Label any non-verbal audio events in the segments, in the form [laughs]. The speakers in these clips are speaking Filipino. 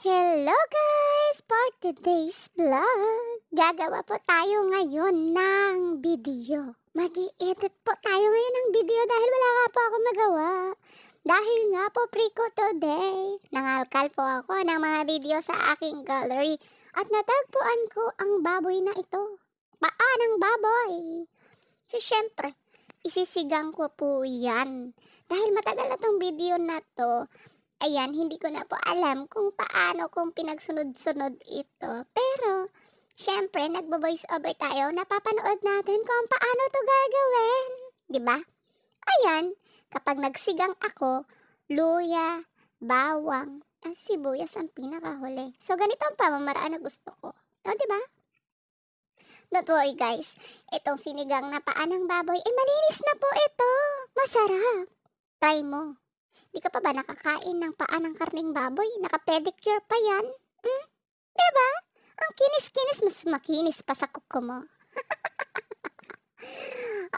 Hello guys! For today's vlog, gagawa po tayo ngayon ng video. mag edit po tayo ngayon ng video dahil wala nga po ako magawa. Dahil nga po pre-ko today, nangalkal po ako ng mga video sa aking gallery at natagpuan ko ang baboy na ito. Paa ah, ng baboy! So syempre, isisigang ko po yan. Dahil matagal na tong video na to, Ayan, hindi ko na po alam kung paano kung pinagsunod-sunod ito. Pero, syempre, nagbo-voice over tayo. Napapanood natin kung paano to gagawin. ba? Diba? Ayan, kapag nagsigang ako, luya, bawang, ang sibuyas ang pinakahuli. So, ganito ang pamamaraan na gusto ko. O, no, diba? Don't worry guys, itong sinigang na paa ng baboy, eh malinis na po ito. Masarap. Try mo. Di ka pa ba nakakain ng paa ng karning baboy? Nakapedicure pa yan? Hmm? Diba? Ang kinis-kinis, mas makinis pa sa kuko mo.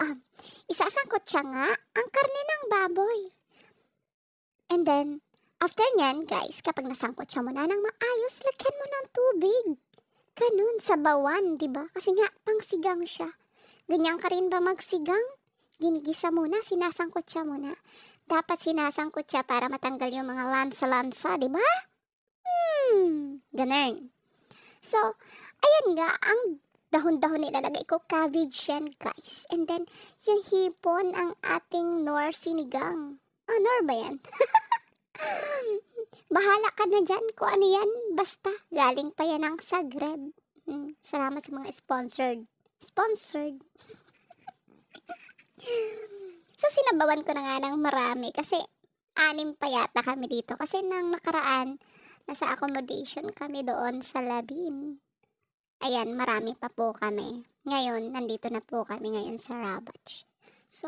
um, [laughs] isasangkot siya nga ang karne ng baboy. And then, after nyan, guys, kapag nasangkot siya mo na ng maayos, lagyan mo ng tubig. Ganun, sa bawan, di ba? Kasi nga, pangsigang siya. Ganyan ka rin ba magsigang? Ginigisa muna, sinasangkot siya muna dapat sinasangkot siya para matanggal yung mga lansa-lansa, di ba? Hmm, ganun. So, ayan nga, ang dahon-dahon nilalagay ko, cabbage yan, guys. And then, yung hipon ang ating nor sinigang. Ah, nor ba yan? [laughs] Bahala ka na dyan kung ano yan. Basta, galing pa yan ang Zagreb. Hmm, salamat sa mga sponsored. Sponsored. [laughs] So, sinabawan ko na nga ng marami kasi anim pa yata kami dito. Kasi nang nakaraan, nasa accommodation kami doon sa Labin. Ayan, marami pa po kami. Ngayon, nandito na po kami ngayon sa Rabach. So,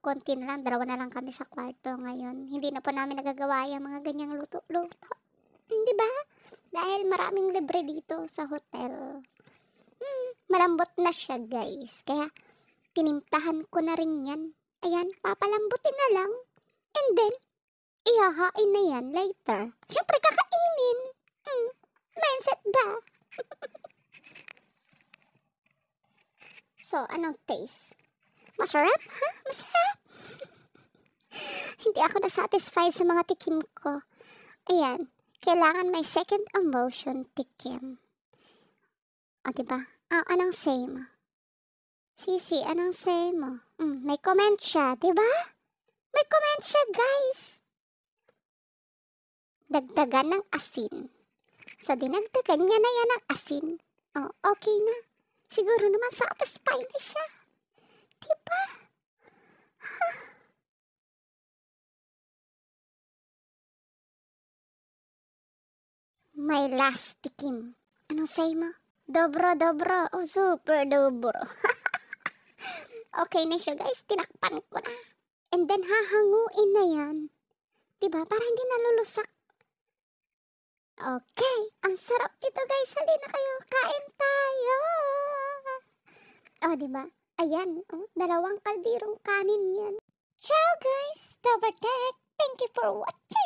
konti na lang, dalawa na lang kami sa kwarto ngayon. Hindi na po namin nagagawa yung mga ganyang luto-luto. Hindi ba? Dahil maraming libre dito sa hotel. Hmm, malambot na siya guys. Kaya, tinimplahan ko na rin yan. Ayan, papalambutin na lang. And then, ihahain na yan later. Siyempre, kakainin. Mm, mindset ba? [laughs] so, anong taste? Masarap, ha? Huh? Masarap. [laughs] Hindi ako na-satisfied sa mga tikim ko. Ayan, kailangan may second emotion tikim. O, diba? O, anong same? Sisi, anong say mo? Mm, may comment siya, di ba? May comment siya, guys. Dagdagan ng asin. So, dinagdagan niya na yan ng asin. Oh, okay na. Siguro naman satisfied na eh siya. Di ba? Huh. last tikim. Anong say mo? Dobro, dobro. Oh, super dobro. [laughs] Okay na siya guys, tinakpan ko na. And then hahanguin na yan. Diba? Para hindi nalulusak. Okay, ang sarap nito guys. Hali na kayo, kain tayo. Oh, diba? Ayan, oh, dalawang kaldirong kanin yan. Ciao guys, Dobertech. Thank you for watching.